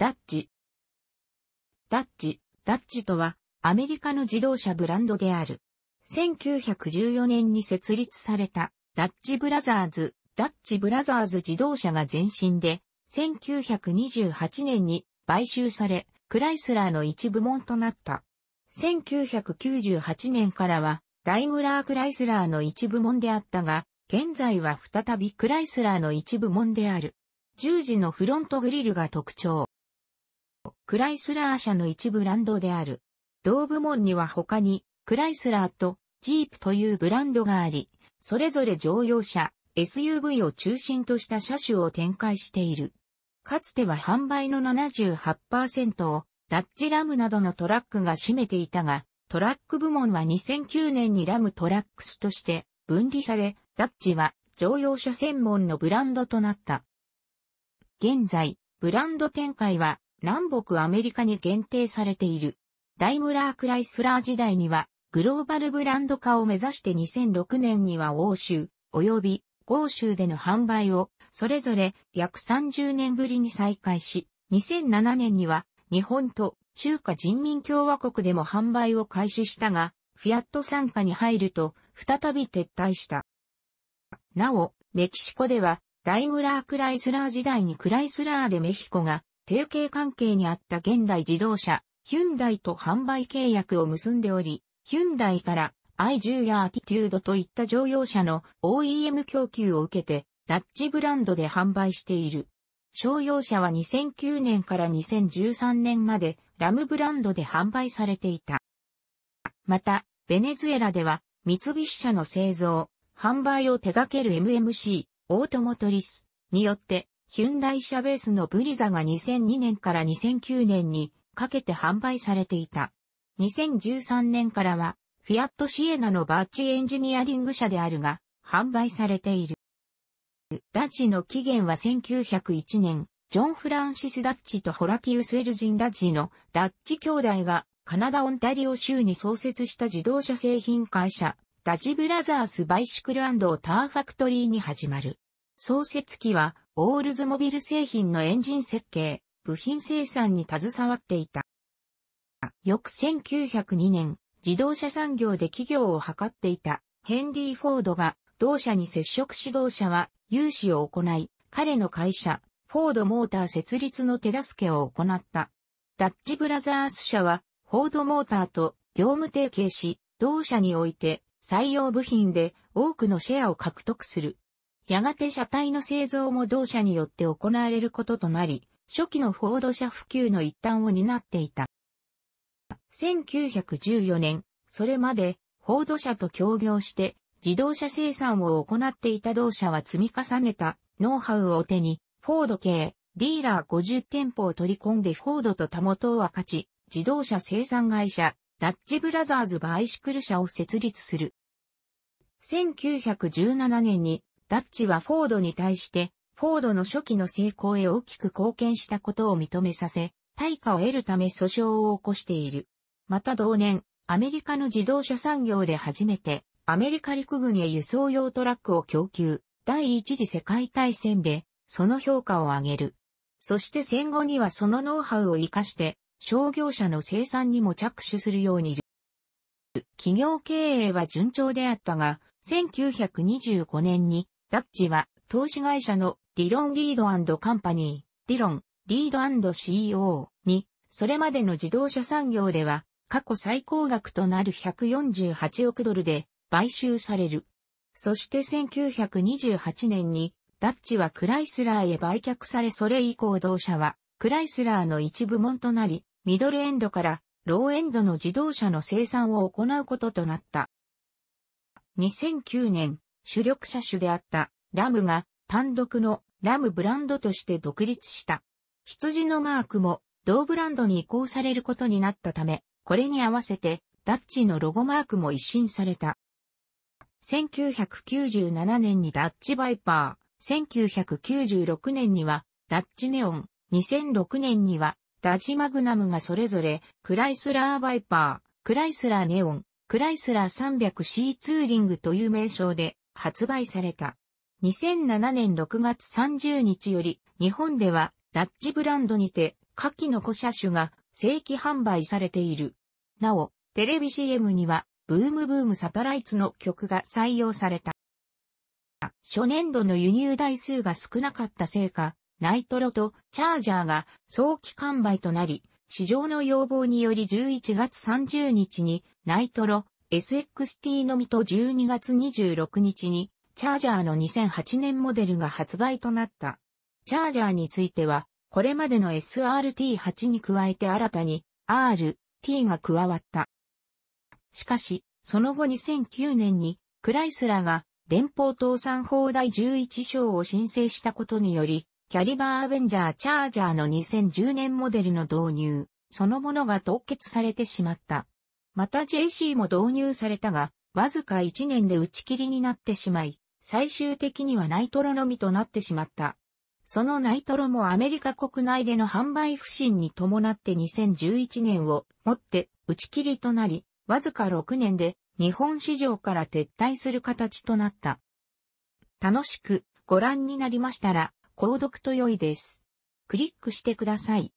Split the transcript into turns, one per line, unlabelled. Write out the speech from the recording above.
ダッチ。ダッチ、ダッチとは、アメリカの自動車ブランドである。1914年に設立された、ダッチブラザーズ、ダッチブラザーズ自動車が前身で、1928年に買収され、クライスラーの一部門となった。1998年からは、ダイムラー・クライスラーの一部門であったが、現在は再びクライスラーの一部門である。十字のフロントグリルが特徴。クライスラー社の一ブランドである。同部門には他に、クライスラーとジープというブランドがあり、それぞれ乗用車、SUV を中心とした車種を展開している。かつては販売の78%をダッジラムなどのトラックが占めていたが、トラック部門は2009年にラムトラックスとして分離され、ダッジは乗用車専門のブランドとなった。現在、ブランド展開は南北アメリカに限定されている。ダイムラー・クライスラー時代には、グローバルブランド化を目指して2006年には欧州、及び豪州での販売を、それぞれ約30年ぶりに再開し、2007年には日本と中華人民共和国でも販売を開始したが、フィアット参加に入ると再び撤退した。なお、メキシコではダイムラー・クライスラー時代にクライスラーでメヒコが提携関係にあった現代自動車、ヒュンダイと販売契約を結んでおり、ヒュンダイから i10 やアティテュードといった乗用車の OEM 供給を受けて、ダッチブランドで販売している。商用車は2009年から2013年までラムブランドで販売されていた。また、ベネズエラでは三菱車の製造、販売を手掛ける MMC、オートモトリスによってヒュンダイ車ベースのブリザが2002年から2009年にかけて販売されていた。2013年からは、フィアットシエナのバッチエンジニアリング車であるが、販売されている。ダッチの起源は1901年、ジョン・フランシス・ダッチとホラキウス・エルジン・ダッチのダッチ兄弟がカナダ・オンタリオ州に創設した自動車製品会社、ダッジブラザース・バイシクルターファクトリーに始まる。創設期はオールズモビル製品のエンジン設計、部品生産に携わっていた。翌1902年、自動車産業で企業を図っていたヘンリー・フォードが同社に接触指導者は融資を行い、彼の会社、フォードモーター設立の手助けを行った。ダッチブラザース社は、フォードモーターと業務提携し、同社において採用部品で多くのシェアを獲得するやがて車体の製造も同社によって行われることとなり、初期のフォード車普及の一端を担っていた。1914年、それまで、フォード社と協業して、自動車生産を行っていた同社は積み重ねたノウハウを手に、フォード系、ディーラー50店舗を取り込んでフォードとタ元を分かち、自動車生産会社、ダッジブラザーズバイシクル社を設立する。1917年にダッチはフォードに対して、フォードの初期の成功へ大きく貢献したことを認めさせ、対価を得るため訴訟を起こしている。また同年、アメリカの自動車産業で初めて、アメリカ陸軍へ輸送用トラックを供給、第一次世界大戦で、その評価を上げる。そして戦後にはそのノウハウを活かして、商業者の生産にも着手するように企業経営は順調であったが、1925年にダッチは投資会社のディロン・リードカンパニー、ディロン、リード &CEO に、それまでの自動車産業では過去最高額となる148億ドルで買収される。そして1928年にダッチはクライスラーへ売却されそれ以降同社はクライスラーの一部門となり、ミドルエンドからローエンドの自動車の生産を行うこととなった。2009年、主力車種であったラムが単独のラムブランドとして独立した。羊のマークも同ブランドに移行されることになったため、これに合わせてダッチのロゴマークも一新された。1997年にダッチバイパー、1996年にはダッチネオン、2006年にはダジマグナムがそれぞれクライスラーバイパー、クライスラーネオン、クライスラー 300C ツーリングという名称で発売された。2007年6月30日より、日本ではダッジブランドにて、下記の古車種が正規販売されている。なお、テレビ CM には、ブームブームサタライツの曲が採用された。初年度の輸入台数が少なかったせいか、ナイトロとチャージャーが早期完売となり、市場の要望により11月30日にナイトロ、SXT のみと12月26日に、チャージャーの2008年モデルが発売となった。チャージャーについては、これまでの SRT8 に加えて新たに R、T が加わった。しかし、その後2009年に、クライスラが連邦倒産法第11章を申請したことにより、キャリバーアベンジャーチャージャーの2010年モデルの導入、そのものが凍結されてしまった。また JC も導入されたが、わずか1年で打ち切りになってしまい、最終的にはナイトロのみとなってしまった。そのナイトロもアメリカ国内での販売不振に伴って2011年をもって打ち切りとなり、わずか6年で日本市場から撤退する形となった。楽しくご覧になりましたら、購読と良いです。クリックしてください。